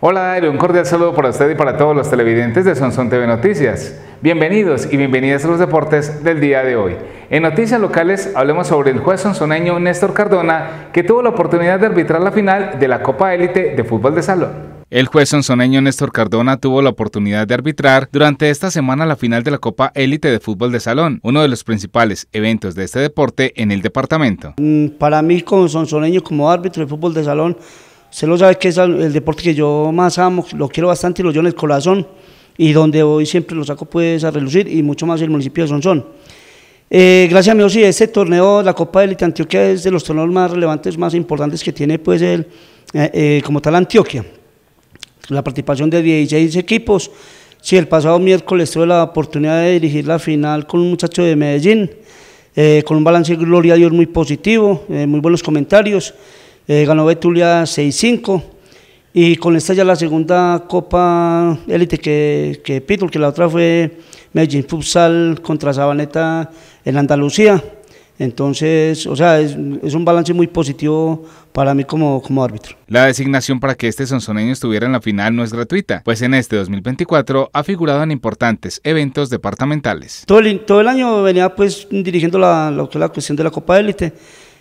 Hola, un cordial saludo para usted y para todos los televidentes de Sonson TV Noticias. Bienvenidos y bienvenidas a los deportes del día de hoy. En noticias locales hablemos sobre el juez sonsoneño Néstor Cardona, que tuvo la oportunidad de arbitrar la final de la Copa Élite de Fútbol de Salón. El juez sonsoneño Néstor Cardona tuvo la oportunidad de arbitrar durante esta semana la final de la Copa Élite de Fútbol de Salón, uno de los principales eventos de este deporte en el departamento. Mm, para mí como sonsoneño, como árbitro de fútbol de salón, Usted lo sabe que es el deporte que yo más amo, lo quiero bastante y lo llevo en el corazón y donde hoy siempre lo saco pues a relucir y mucho más el municipio de Sonsón. Eh, gracias a Dios sí, este torneo, la Copa de Elite Antioquia es de los torneos más relevantes, más importantes que tiene pues el, eh, eh, como tal Antioquia. La participación de 16 equipos. ...si el pasado miércoles tuve la oportunidad de dirigir la final con un muchacho de Medellín, con un balance, gloria a Dios, muy positivo, muy buenos comentarios. Eh, ganó Betulia 6-5 y con esta ya la segunda Copa Élite que, que que la otra fue Medellín Futsal contra Sabaneta en Andalucía. Entonces, o sea, es, es, un balance muy positivo para mí como, como árbitro. La designación para que este sonsoneño estuviera en la final no es gratuita, pues en este 2024 ha figurado en importantes eventos departamentales. Todo el, todo el año venía pues dirigiendo la, la, la cuestión de la Copa Élite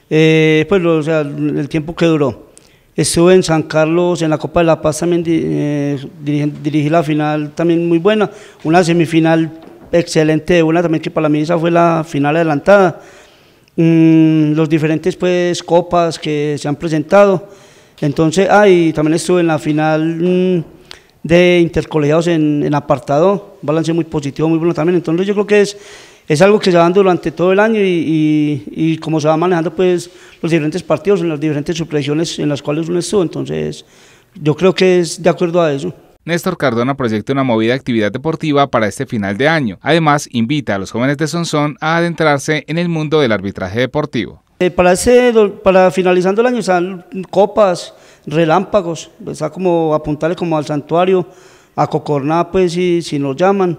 eh, pues sea, el tiempo que duró. Estuve en San Carlos, en la Copa de la Paz también eh, dirigí, la final también muy buena, una semifinal excelente, una también que para mí esa fue la final adelantada. Mm, los diferentes pues copas que se han presentado. Entonces, ah, y también estuve en la final mm, de intercolegiados en, en apartado, balance muy positivo, muy bueno también. Entonces yo creo que es es algo que se va dando durante todo el año y, y, y como se va manejando pues los diferentes partidos en las diferentes subregiones en las cuales uno estuvo, entonces yo creo que es de acuerdo a eso. Néstor Cardona proyecta una movida actividad deportiva para este final de año. Además, invita a los jóvenes de Sonsón a adentrarse en el mundo del arbitraje deportivo. Eh, para, para finalizando el año están copas, relámpagos, está como apuntarle como al santuario, a Cocorná, pues si, si nos llaman.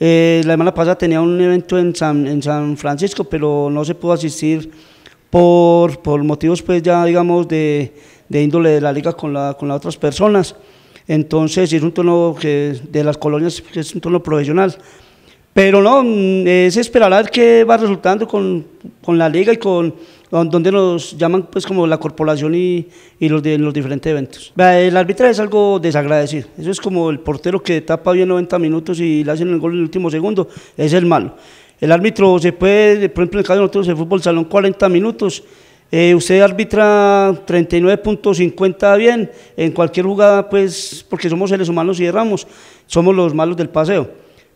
Eh, la semana pasada tenía un evento en San, en San Francisco, pero no se pudo asistir por, por motivos, pues ya digamos, de, de, índole de la liga con, la, con las otras personas. Entonces, es un tono que, de las colonias, es un tono profesional. Pero no, mm, es esperar a ver qué va resultando con, con la liga y con donde nos llaman pues como la corporación y, y los, de, los diferentes eventos. El árbitro es algo desagradecido, eso es como el portero que tapa bien 90 minutos y le hacen el gol en el último segundo, es el malo. El árbitro se puede, por ejemplo, en el caso de nosotros el fútbol salón 40 minutos, eh, usted arbitra 39.50 bien en cualquier jugada, pues porque somos seres humanos y erramos, somos los malos del paseo.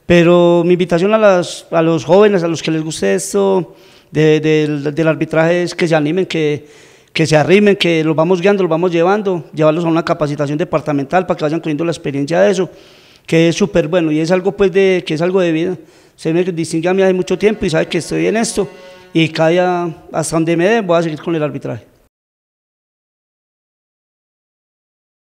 Pero mi invitación a, las, a los jóvenes, a los que les guste esto, del, arbitraje es que se animen, que, que se arrimen, que los vamos guiando, los vamos llevando, llevarlos a una capacitación departamental para que vayan cogiendo la experiencia de eso, que es súper bueno y es algo pues de, que es algo de vida. Se me distingue a mí hace mucho tiempo y sabe que estoy en esto y cada día hasta donde me dé voy a seguir con el arbitraje.